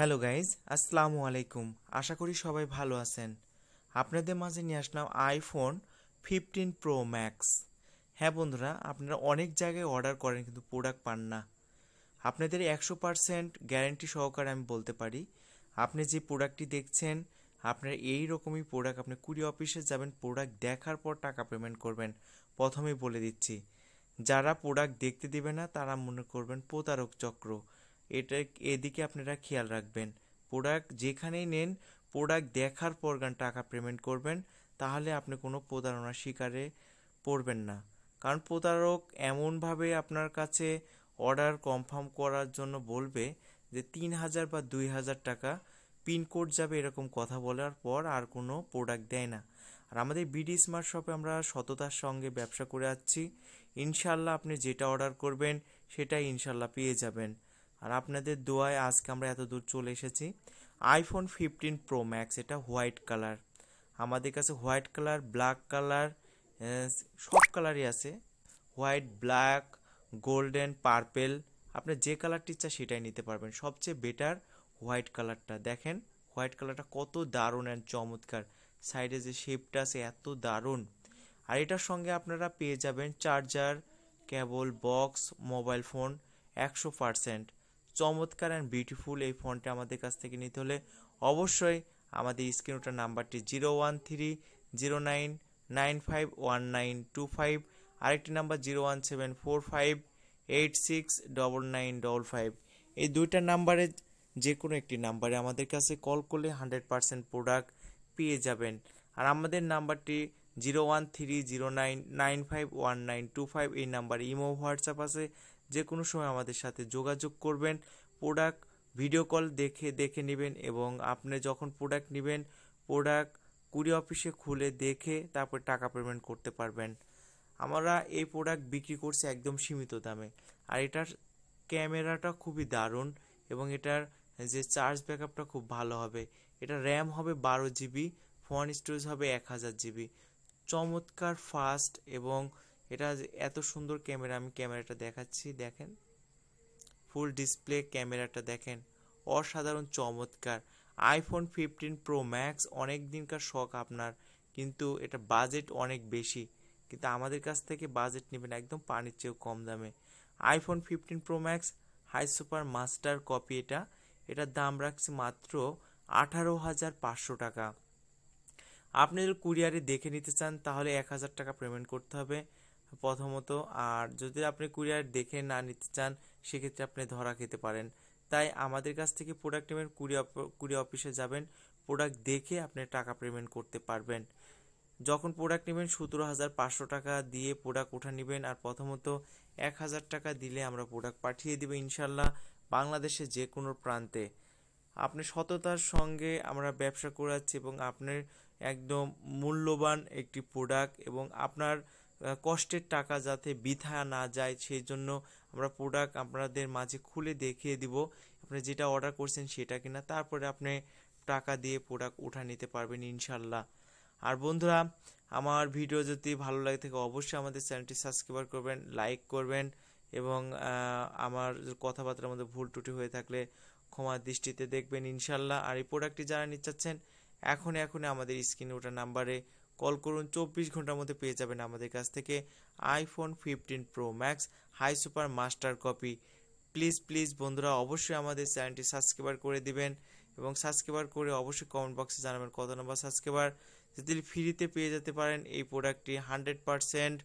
hello guys আসসালামু আলাইকুম আশা করি সবাই ভালো আছেন আপনাদের মাঝে নিয়ে আসলাম আইফোন ফিফটিন প্রো ম্যাক্স হ্যাঁ বন্ধুরা আপনারা অনেক জায়গায় অর্ডার করেন কিন্তু প্রোডাক্ট পান না আপনাদের একশো পারসেন্ট গ্যারেন্টি সহকারে আমি বলতে পারি আপনি যে প্রোডাক্টটি দেখছেন আপনার এই রকমই প্রোডাক্ট আপনি কুড়ি অফিসে যাবেন প্রোডাক্ট দেখার পর টাকা পেমেন্ট করবেন প্রথমেই বলে দিচ্ছি যারা প্রোডাক্ট দেখতে দেবে না তারা মনে করবেন প্রতারক চক্র এটা এদিকে আপনারা খেয়াল রাখবেন প্রোডাক্ট যেখানেই নেন প্রোডাক্ট দেখার পর গান টাকা পেমেন্ট করবেন তাহলে আপনি কোনো প্রতারণার শিকারে পড়বেন না কারণ প্রতারক এমনভাবে আপনার কাছে অর্ডার কনফার্ম করার জন্য বলবে যে তিন হাজার বা দুই হাজার টাকা পিনকোড যাবে এরকম কথা বলার পর আর কোনো প্রোডাক্ট দেয় না আর আমাদের বিডি স্মার্ট শপে আমরা সততার সঙ্গে ব্যবসা করে আসছি ইনশাল্লাহ আপনি যেটা অর্ডার করবেন সেটা ইনশাল্লাহ পেয়ে যাবেন আর আপনাদের দোয়ায় আজকে আমরা এত দূর চলে এসেছি আইফোন ফিফটিন প্রো ম্যাক্স এটা হোয়াইট কালার আমাদের কাছে হোয়াইট কালার ব্ল্যাক কালার সব কালারই আছে হোয়াইট ব্ল্যাক গোল্ডেন পার্পেল আপনার যে কালারটি ইচ্ছা সেটাই নিতে পারবেন সবচেয়ে বেটার হোয়াইট কালারটা দেখেন হোয়াইট কালারটা কত দারুণ অ্যান্ড চমৎকার সাইডে যে শেপটা আছে এত দারুণ আর এটার সঙ্গে আপনারা পেয়ে যাবেন charger cable box mobile phone একশো পারসেন্ট চমৎকার অ্যান্ড বিউটিফুল এই ফোনটা আমাদের কাছ থেকে নিতে হলে অবশ্যই আমাদের স্ক্রিন ওটার নাম্বারটি zero one three zero nine nine five one nine two five আরেকটি number zero one seven four five eight six double nine double five এই দুইটা নাম্বারে যে কোনো একটি নাম্বারে আমাদের কাছে কল করলে হান্ড্রেড পারসেন্ট প্রোডাক্ট পেয়ে যাবেন আর আমাদের নাম্বারটি zero one three zero nine nine five one nine two five এই নাম্বারে ইমো হোয়াটসঅ্যাপ আছে যে কোনো সময় আমাদের সাথে যোগাযোগ করবেন প্রোডাক্ট ভিডিও কল দেখে দেখে নেবেন এবং আপনি যখন প্রোডাক্ট নেবেন প্রোডাক্ট কুড়ি অফিসে খুলে দেখে তারপর টাকা পেমেন্ট করতে পারবেন আমরা এই প্রোডাক্ট বিক্রি করছি একদম সীমিত দামে আর এটার ক্যামেরাটা খুবই দারুণ এবং এটার যে চার্জ ব্যাকআপটা খুব ভালো হবে এটা র্যাম হবে বারো জিবি ফোন স্টোরেজ হবে এক হাজার জিবি চমৎকার ফাস্ট এবং এটা এত সুন্দর ক্যামেরা আমি ক্যামেরাটা দেখাচ্ছি দেখেন ফুল ডিসপ্লে ক্যামেরাটা দেখেন অসাধারণ চমৎকার আইফোন ফিফটিন প্রো ম্যাক্স অনেক দিনকার শখ আপনার কিন্তু এটা বাজেট অনেক বেশি কিন্তু আমাদের কাছ থেকে বাজেট নেবেন একদম পানির চেয়েও কম দামে iPhone fifteen pro max high super master copy এটা এটার দাম রাখছি মাত্র আঠারো হাজার পাঁচশো টাকা আপনি যদি কুরিয়ারে দেখে নিতে চান তাহলে এক হাজার টাকা পেমেন্ট করতে হবে প্রথমত আর যদি আপনি কুরিয়ার দেখে না নিতে চান সেক্ষেত্রে আপনি ধরা খেতে পারেন তাই আমাদের কাছ থেকে প্রোডাক্ট নেবেন কুরিয়ার কুরিয়ার অফিসে যাবেন প্রোডাক্ট দেখে আপনি টাকা পেমেন্ট করতে পারবেন যখন প্রোডাক্ট নেবেন সতেরো হাজার পাঁচশো টাকা দিয়ে প্রোডাক্ট ওঠা নেবেন আর প্রথমত এক হাজার টাকা দিলে আমরা প্রোডাক্ট পাঠিয়ে দেবো ইনশাল্লাহ বাংলাদেশে যে কোনো প্রান্তে আপনি সততার সঙ্গে আমরা ব্যবসা করাচ্ছি এবং আপনার একদম মূল্যবান একটি প্রোডাক্ট এবং আপনার কষ্টের টাকা যাতে বৃথা না যায় সেই জন্য আমরা প্রোডাক্ট আপনাদের মাঝে খুলে দেখিয়ে দিব আপনি যেটা অর্ডার করছেন সেটা কিনা তারপরে আপনি টাকা দিয়ে প্রোডাক্ট উঠা নিতে পারবেন ইনশাল্লাহ আর বন্ধুরা আমার ভিডিও যদি ভালো লাগে থাকে অবশ্যই আমাদের চ্যানেলটি সাবস্ক্রাইব করবেন লাইক করবেন এবং আমার কথাবার্তার মধ্যে ভুল টুটি হয়ে থাকলে ক্ষমা দৃষ্টিতে দেখবেন ইনশাল্লাহ আর এই প্রোডাক্টটি যারা নিচ্ছেন এখন এখনই আমাদের স্ক্রিনে ওটা নাম্বারে কল করুন চব্বিশ ঘন্টার মধ্যে পেয়ে যাবেন আমাদের কাছ থেকে iPhone fifteen pro max high super master copy please please বন্ধুরা অবশ্যই আমাদের চ্যানেলটি সাবস্ক্রাইবার করে দিবেন এবং সাবস্ক্রাইবার করে অবশ্যই কমেন্ট বক্সে জানাবেন কত নম্বর সাবস্ক্রাইবার যদি ফ্রিতে পেয়ে যেতে পারেন এই প্রোডাক্টটি হান্ড্রেড পারসেন্ট